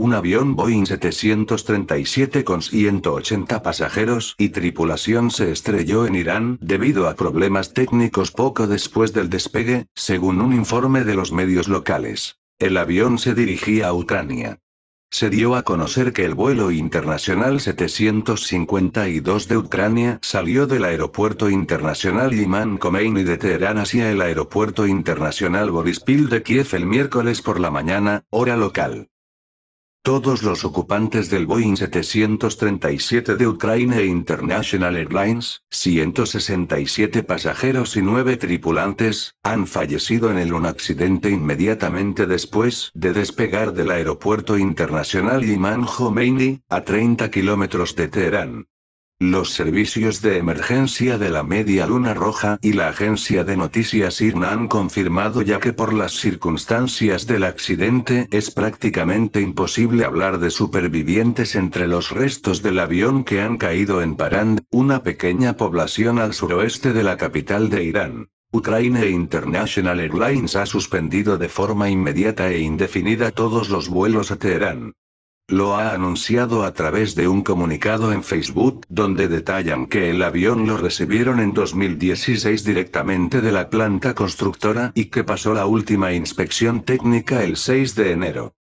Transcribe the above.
Un avión Boeing 737 con 180 pasajeros y tripulación se estrelló en Irán debido a problemas técnicos poco después del despegue, según un informe de los medios locales. El avión se dirigía a Ucrania. Se dio a conocer que el vuelo internacional 752 de Ucrania salió del Aeropuerto Internacional Yiman Khomeini de Teherán hacia el Aeropuerto Internacional Borispil de Kiev el miércoles por la mañana, hora local. Todos los ocupantes del Boeing 737 de Ukraine e International Airlines, 167 pasajeros y 9 tripulantes, han fallecido en el un accidente inmediatamente después de despegar del aeropuerto internacional Imam Khomeini, a 30 kilómetros de Teherán. Los servicios de emergencia de la Media Luna Roja y la agencia de noticias IRNA han confirmado ya que por las circunstancias del accidente es prácticamente imposible hablar de supervivientes entre los restos del avión que han caído en Parand, una pequeña población al suroeste de la capital de Irán. Ukraine International Airlines ha suspendido de forma inmediata e indefinida todos los vuelos a Teherán lo ha anunciado a través de un comunicado en Facebook, donde detallan que el avión lo recibieron en 2016 directamente de la planta constructora y que pasó la última inspección técnica el 6 de enero.